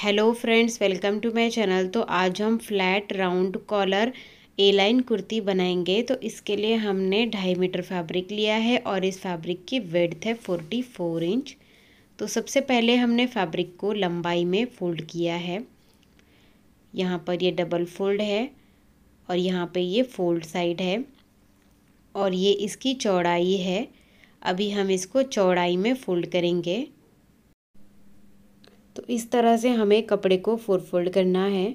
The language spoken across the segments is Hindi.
hello friends welcome to my channel तो आज हम flat round collar A line kurti बनाएंगे तो इसके लिए हमने ढाई मीटर फैब्रिक लिया है और इस फैब्रिक की वेड्थ है फोर्टी फोर इंच तो सबसे पहले हमने फैब्रिक को लंबाई में फोल्ड किया है यहाँ पर ये डबल फोल्ड है और यहाँ पे ये फोल्ड साइड है और ये इसकी चौड़ाई है अभी हम इसको चौड़ाई में फोल्ड करेंगे तो इस तरह से हमें कपड़े को फोर फोल्ड करना है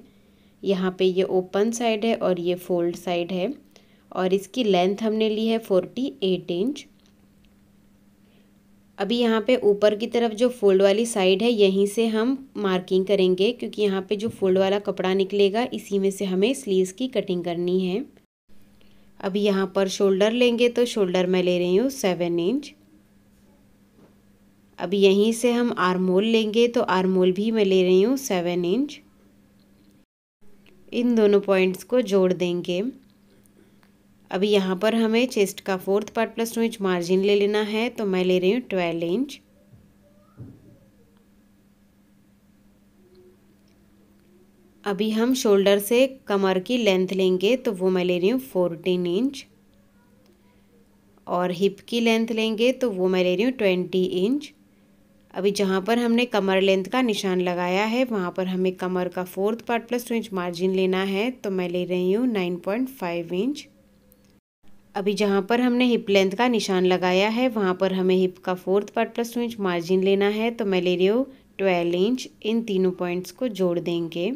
यहाँ पे ये ओपन साइड है और ये फोल्ड साइड है और इसकी लेंथ हमने ली है फोर्टी एट इंच अभी यहाँ पे ऊपर की तरफ जो फोल्ड वाली साइड है यहीं से हम मार्किंग करेंगे क्योंकि यहाँ पे जो फोल्ड वाला कपड़ा निकलेगा इसी में से हमें स्लीव्स की कटिंग करनी है अभी यहाँ पर शोल्डर लेंगे तो शोल्डर मैं ले रही हूँ सेवन इंच अब यहीं से हम आरमोल लेंगे तो आरमोल भी मैं ले रही हूँ सेवन इंच इन दोनों पॉइंट्स को जोड़ देंगे अब यहाँ पर हमें चेस्ट का fourth part plus two inch margin ले लेना है तो मैं ले रही हूँ ट्वेल्व इंच अभी हम शोल्डर से कमर की लेंथ लेंगे तो वो मैं ले रही हूँ फोर्टीन इंच और हिप की लेंथ लेंगे तो वो मैं ले रही हूँ ट्वेंटी इंच अभी जहाँ पर हमने कमर लेंथ का निशान लगाया है वहाँ पर हमें कमर का fourth part plus two inch margin लेना है तो मैं ले रही हूँ नाइन पॉइंट फाइव इंच अभी जहाँ पर हमने हिप लेंथ का निशान लगाया है वहाँ पर हमें हिप का fourth part plus two inch margin लेना है तो मैं ले रही हूँ ट्वेल्व इंच इन तीनों पॉइंट्स को जोड़ देंगे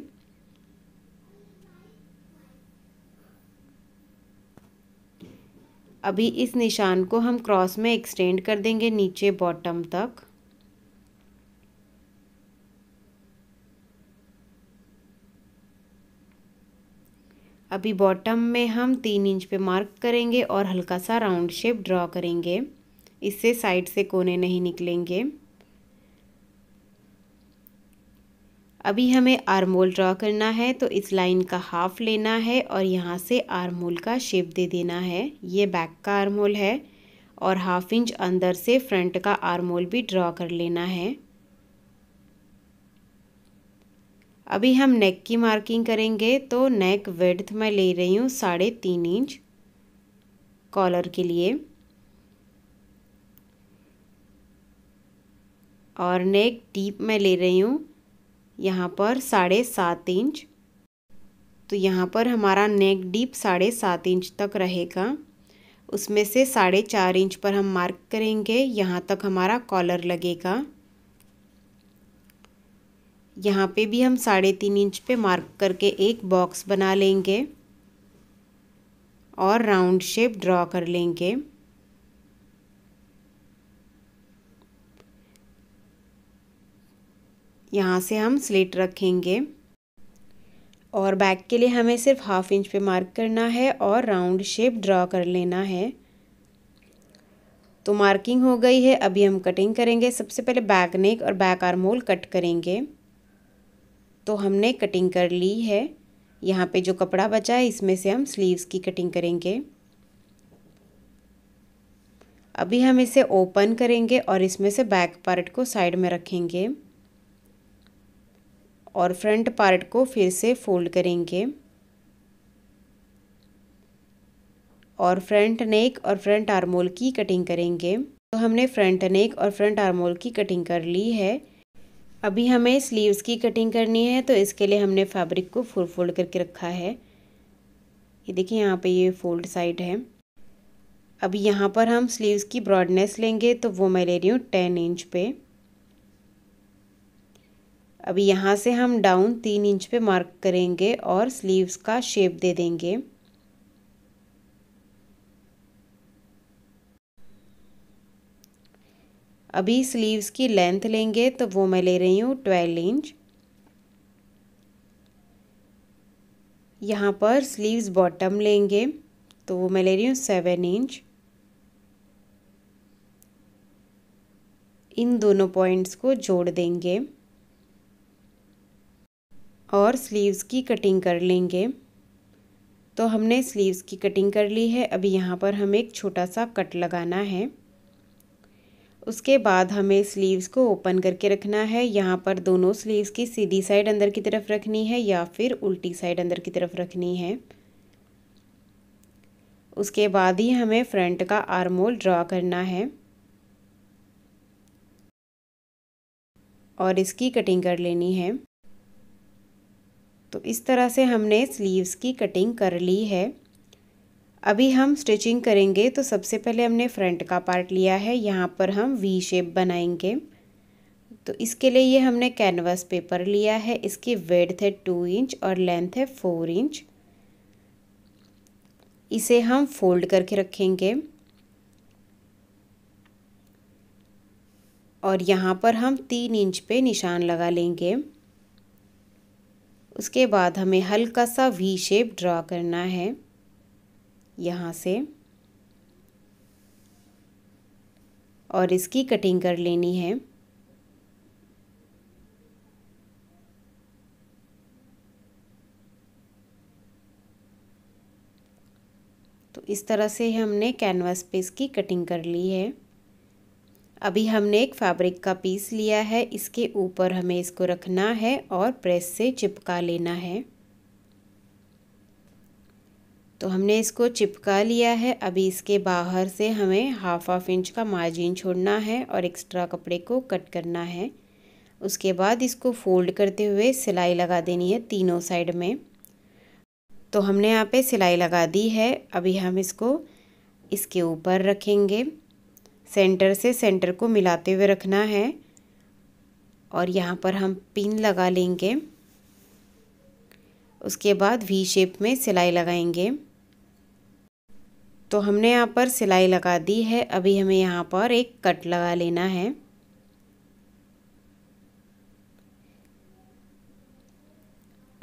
अभी इस निशान को हम क्रॉस में एक्सटेंड कर देंगे नीचे बॉटम तक अभी बॉटम में हम तीन इंच पे मार्क करेंगे और हल्का सा राउंड शेप ड्रॉ करेंगे इससे साइड से कोने नहीं निकलेंगे अभी हमें आर्म होल ड्रॉ करना है तो इस लाइन का हाफ लेना है और यहाँ से आर्म होल का शेप दे देना है ये बैक का आर्म होल है और हाफ इंच अंदर से फ्रंट का आर्म होल भी ड्रॉ कर लेना है अभी हम नेक की मार्किंग करेंगे तो नेक वेड्थ मैं ले रही हूँ साढ़े तीन इंच कॉलर के लिए और नेक डीप मैं ले रही हूँ यहाँ पर साढ़े सात इंच तो यहाँ पर हमारा नेक डीप साढ़े सात इंच तक रहेगा उसमें से साढ़े चार इंच पर हम मार्क करेंगे यहाँ तक हमारा कॉलर लगेगा यहाँ पे भी हम साढ़े तीन इंच पे मार्क करके एक बॉक्स बना लेंगे और राउंड शेप ड्रॉ कर लेंगे यहाँ से हम स्लेट रखेंगे और बैक के लिए हमें सिर्फ हाफ इंच पे मार्क करना है और राउंड शेप ड्रॉ कर लेना है तो मार्किंग हो गई है अभी हम कटिंग करेंगे सबसे पहले बैक नेक और बैक आर्म होल कट करेंगे तो हमने कटिंग कर ली है यहाँ पे जो कपड़ा बचा है इसमें से हम स्लीव्स की कटिंग करेंगे अभी हम इसे ओपन करेंगे और इसमें से बैक पार्ट को साइड में रखेंगे और फ्रंट पार्ट को फिर से फोल्ड करेंगे और फ्रंट नेक और फ्रंट आर्मोल की कटिंग करेंगे तो हमने फ्रंट नेक और फ्रंट आर्मोल की कटिंग कर ली है अभी हमें स्लीव्स की कटिंग करनी है तो इसके लिए हमने फैब्रिक को फुल फोल्ड करके रखा है ये देखिए यहाँ पे ये फोल्ड साइड है अभी यहाँ पर हम स्लीव्स की ब्रॉडनेस लेंगे तो वो मैं ले रही हूँ टेन इंच पे अभी यहाँ से हम डाउन तीन इंच पे मार्क करेंगे और स्लीव्स का शेप दे देंगे अभी स्लीव्स की लेंथ लेंगे तो वो मैं ले रही हूँ ट्वेल्व इंच यहाँ पर स्लीव्स बॉटम लेंगे तो वो मैं ले रही हूँ सेवन इंच इन दोनों पॉइंट्स को जोड़ देंगे और स्लीव्स की कटिंग कर लेंगे तो हमने स्लीव्स की कटिंग कर ली है अभी यहाँ पर हम एक छोटा सा कट लगाना है उसके बाद हमें स्लीव्स को ओपन करके रखना है यहाँ पर दोनों स्लीव्स की सीधी साइड अंदर की तरफ रखनी है या फिर उल्टी साइड अंदर की तरफ रखनी है उसके बाद ही हमें फ्रंट का आर्मोल ड्रा करना है और इसकी कटिंग कर लेनी है तो इस तरह से हमने स्लीव्स की कटिंग कर ली है अभी हम स्टिचिंग करेंगे तो सबसे पहले हमने फ्रंट का पार्ट लिया है यहाँ पर हम वी शेप बनाएंगे तो इसके लिए ये हमने कैनवास पेपर लिया है इसकी वेड्थ है टू इंच और लेंथ है फोर इंच इसे हम फोल्ड करके रखेंगे और यहाँ पर हम तीन इंच पे निशान लगा लेंगे उसके बाद हमें हल्का सा वी शेप ड्रॉ करना है यहाँ से और इसकी कटिंग कर लेनी है तो इस तरह से हमने कैनवास पे इसकी कटिंग कर ली है अभी हमने एक फैब्रिक का पीस लिया है इसके ऊपर हमें इसको रखना है और प्रेस से चिपका लेना है तो हमने इसको चिपका लिया है अभी इसके बाहर से हमें हाफ हाफ इंच का मार्जिन छोड़ना है और एक्स्ट्रा कपड़े को कट करना है उसके बाद इसको फोल्ड करते हुए सिलाई लगा देनी है तीनों साइड में तो हमने यहाँ पे सिलाई लगा दी है अभी हम इसको इसके ऊपर रखेंगे सेंटर से सेंटर को मिलाते हुए रखना है और यहाँ पर हम पिन लगा लेंगे उसके बाद वी शेप में सिलाई लगाएंगे तो हमने यहाँ पर सिलाई लगा दी है अभी हमें यहाँ पर एक कट लगा लेना है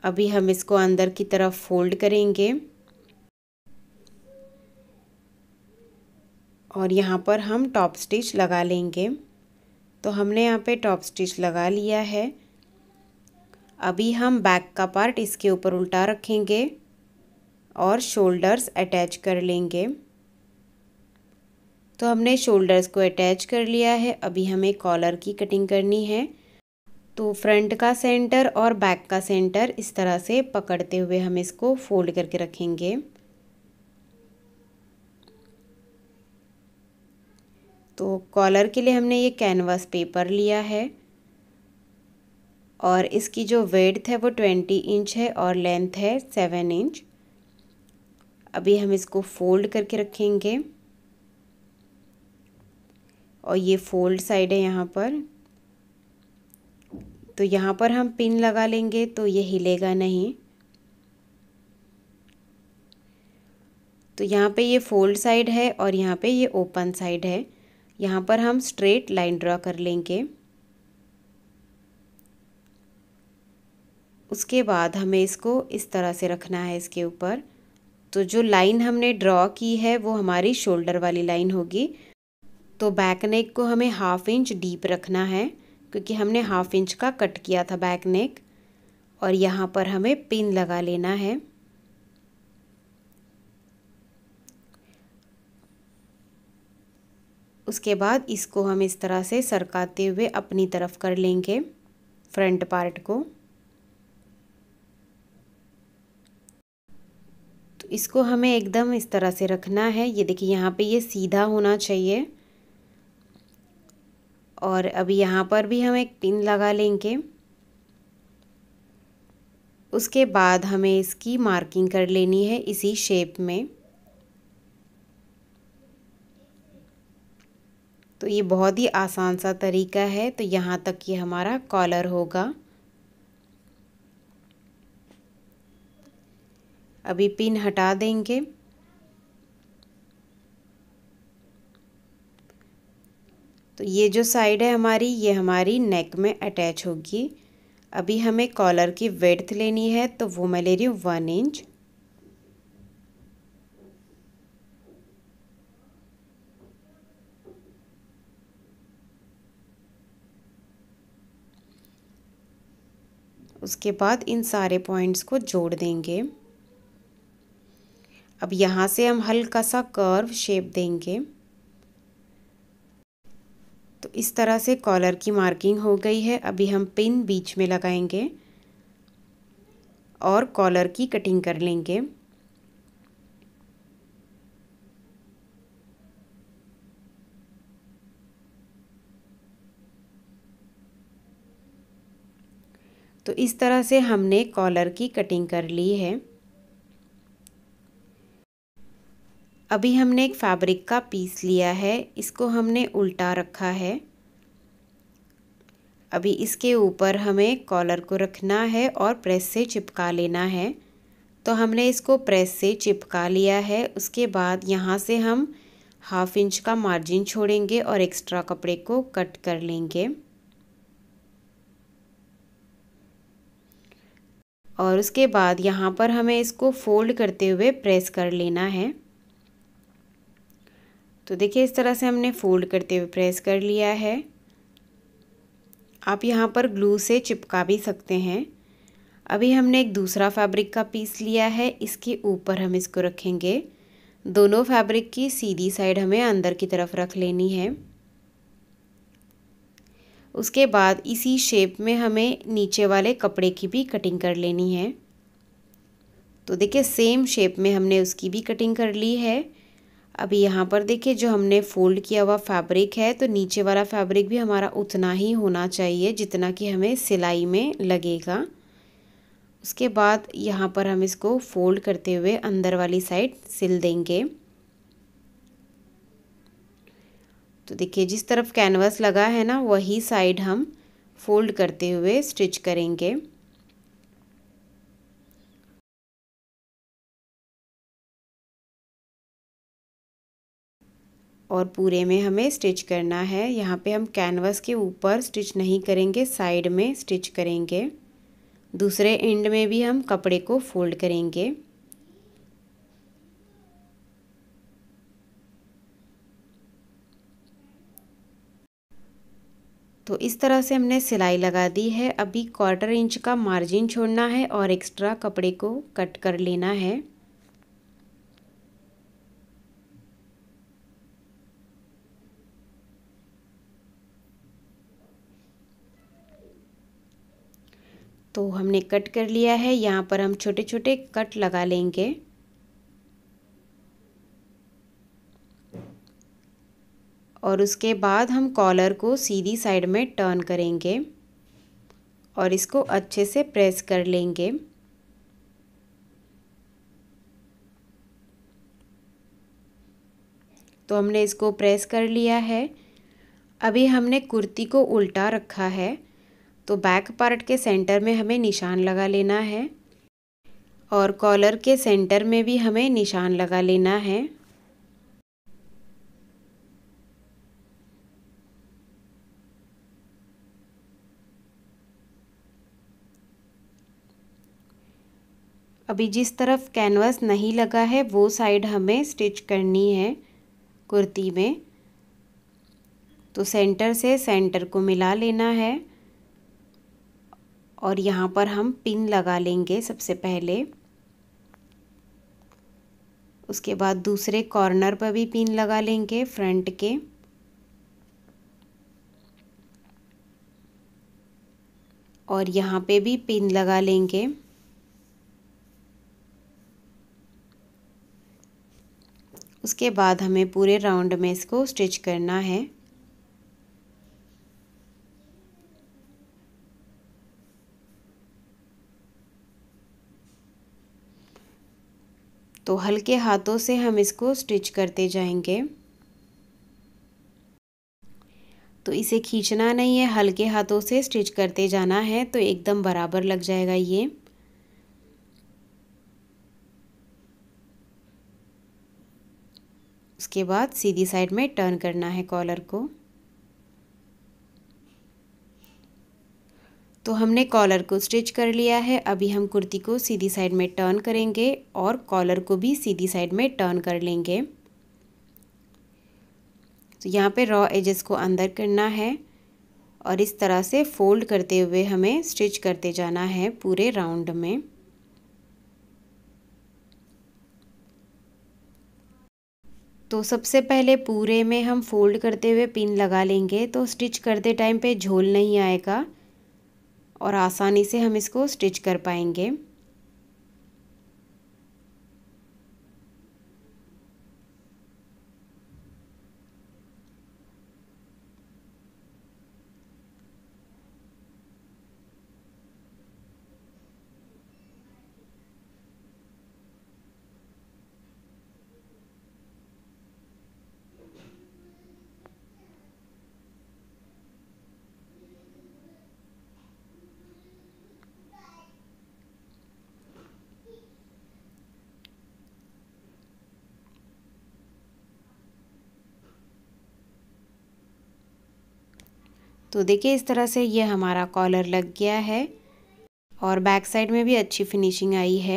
अभी हम इसको अंदर की तरफ फोल्ड करेंगे और यहाँ पर हम टॉप स्टिच लगा लेंगे तो हमने यहाँ पे टॉप स्टिच लगा लिया है अभी हम बैक का पार्ट इसके ऊपर उल्टा रखेंगे और शोल्डर्स अटैच कर लेंगे तो हमने शोल्डर्स को अटैच कर लिया है अभी हमें कॉलर की कटिंग करनी है तो फ्रंट का सेंटर और बैक का सेंटर इस तरह से पकड़ते हुए हम इसको फोल्ड करके रखेंगे तो कॉलर के लिए हमने ये कैनवास पेपर लिया है और इसकी जो वेड्थ है वो ट्वेंटी इंच है और लेंथ है सेवन इंच अभी हम इसको फोल्ड करके रखेंगे और ये फोल्ड साइड है यहाँ पर तो यहाँ पर हम पिन लगा लेंगे तो ये हिलेगा नहीं तो यहाँ पे ये फोल्ड साइड है और यहाँ पे ये ओपन साइड है यहाँ पर हम स्ट्रेट लाइन ड्रा कर लेंगे उसके बाद हमें इसको इस तरह से रखना है इसके ऊपर तो जो लाइन हमने ड्रॉ की है वो हमारी शोल्डर वाली लाइन होगी तो बैक नेक को हमें हाफ इंच डीप रखना है क्योंकि हमने हाफ इंच का कट किया था बैक नेक और यहाँ पर हमें पिन लगा लेना है उसके बाद इसको हम इस तरह से सरकाते हुए अपनी तरफ कर लेंगे फ्रंट पार्ट को तो इसको हमें एकदम इस तरह से रखना है ये देखिए यहाँ पे ये सीधा होना चाहिए और अभी यहाँ पर भी हम एक पिन लगा लेंगे उसके बाद हमें इसकी मार्किंग कर लेनी है इसी शेप में तो ये बहुत ही आसान सा तरीका है तो यहाँ तक ये हमारा कॉलर होगा अभी पिन हटा देंगे तो ये जो साइड है हमारी ये हमारी नेक में अटैच होगी अभी हमें कॉलर की वेड्थ लेनी है तो वो मैं ले रही हूँ वन इंच उसके बाद इन सारे पॉइंट्स को जोड़ देंगे अब यहाँ से हम हल्का सा कर्व शेप देंगे तो इस तरह से कॉलर की मार्किंग हो गई है अभी हम पिन बीच में लगाएंगे और कॉलर की कटिंग कर लेंगे तो इस तरह से हमने कॉलर की कटिंग कर ली है अभी हमने एक फैब्रिक का पीस लिया है इसको हमने उल्टा रखा है अभी इसके ऊपर हमें कॉलर को रखना है और प्रेस से चिपका लेना है तो हमने इसको प्रेस से चिपका लिया है उसके बाद यहाँ से हम हाफ इंच का मार्जिन छोड़ेंगे और एक्स्ट्रा कपड़े को कट कर लेंगे और उसके बाद यहाँ पर हमें इसको फोल्ड करते हुए प्रेस कर लेना है तो देखिए इस तरह से हमने फोल्ड करते हुए प्रेस कर लिया है आप यहाँ पर ग्लू से चिपका भी सकते हैं अभी हमने एक दूसरा फैब्रिक का पीस लिया है इसके ऊपर हम इसको रखेंगे दोनों फैब्रिक की सीधी साइड हमें अंदर की तरफ रख लेनी है उसके बाद इसी शेप में हमें नीचे वाले कपड़े की भी कटिंग कर लेनी है तो देखिए सेम शेप में हमने उसकी भी कटिंग कर ली है अभी यहाँ पर देखिए जो हमने फोल्ड किया हुआ फैब्रिक है तो नीचे वाला फैब्रिक भी हमारा उतना ही होना चाहिए जितना कि हमें सिलाई में लगेगा उसके बाद यहाँ पर हम इसको फोल्ड करते हुए अंदर वाली साइड सिल देंगे तो देखिए जिस तरफ कैनवास लगा है ना वही साइड हम फोल्ड करते हुए स्टिच करेंगे और पूरे में हमें स्टिच करना है यहाँ पे हम कैनवास के ऊपर स्टिच नहीं करेंगे साइड में स्टिच करेंगे दूसरे एंड में भी हम कपड़े को फोल्ड करेंगे तो इस तरह से हमने सिलाई लगा दी है अभी क्वार्टर इंच का मार्जिन छोड़ना है और एक्स्ट्रा कपड़े को कट कर लेना है तो हमने कट कर लिया है यहाँ पर हम छोटे छोटे कट लगा लेंगे और उसके बाद हम कॉलर को सीधी साइड में टर्न करेंगे और इसको अच्छे से प्रेस कर लेंगे तो हमने इसको प्रेस कर लिया है अभी हमने कुर्ती को उल्टा रखा है तो बैक पार्ट के सेंटर में हमें निशान लगा लेना है और कॉलर के सेंटर में भी हमें निशान लगा लेना है अभी जिस तरफ कैनवास नहीं लगा है वो साइड हमें स्टिच करनी है कुर्ती में तो सेंटर से सेंटर को मिला लेना है और यहाँ पर हम पिन लगा लेंगे सबसे पहले उसके बाद दूसरे कॉर्नर पर भी पिन लगा लेंगे फ्रंट के और यहाँ पे भी पिन लगा लेंगे उसके बाद हमें पूरे राउंड में इसको स्टिच करना है तो हल्के हाथों से हम इसको स्टिच करते जाएंगे तो इसे खींचना नहीं है हल्के हाथों से स्टिच करते जाना है तो एकदम बराबर लग जाएगा ये उसके बाद सीधी साइड में टर्न करना है कॉलर को तो हमने कॉलर को स्टिच कर लिया है अभी हम कुर्ती को सीधी साइड में टर्न करेंगे और कॉलर को भी सीधी साइड में टर्न कर लेंगे तो यहाँ पे रॉ एजेस को अंदर करना है और इस तरह से फोल्ड करते हुए हमें स्टिच करते जाना है पूरे राउंड में तो सबसे पहले पूरे में हम फोल्ड करते हुए पिन लगा लेंगे तो स्टिच करते टाइम पे झोल नहीं आएगा और आसानी से हम इसको स्टिच कर पाएंगे तो देखिए इस तरह से ये हमारा कॉलर लग गया है और बैक साइड में भी अच्छी फिनिशिंग आई है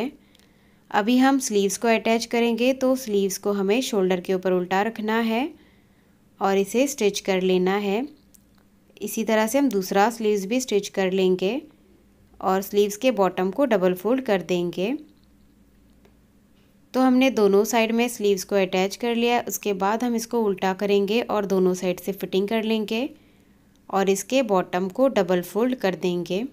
अभी हम स्लीव्स को अटैच करेंगे तो स्लीव्स को हमें शोल्डर के ऊपर उल्टा रखना है और इसे स्टिच कर लेना है इसी तरह से हम दूसरा स्लीव्स भी स्टिच कर लेंगे और स्लीव्स के बॉटम को डबल फोल्ड कर देंगे तो हमने दोनों साइड में स्लीव्स को अटैच कर लिया उसके बाद हम इसको उल्टा करेंगे और दोनों साइड से फिटिंग कर लेंगे और इसके बॉटम को डबल फोल्ड कर देंगे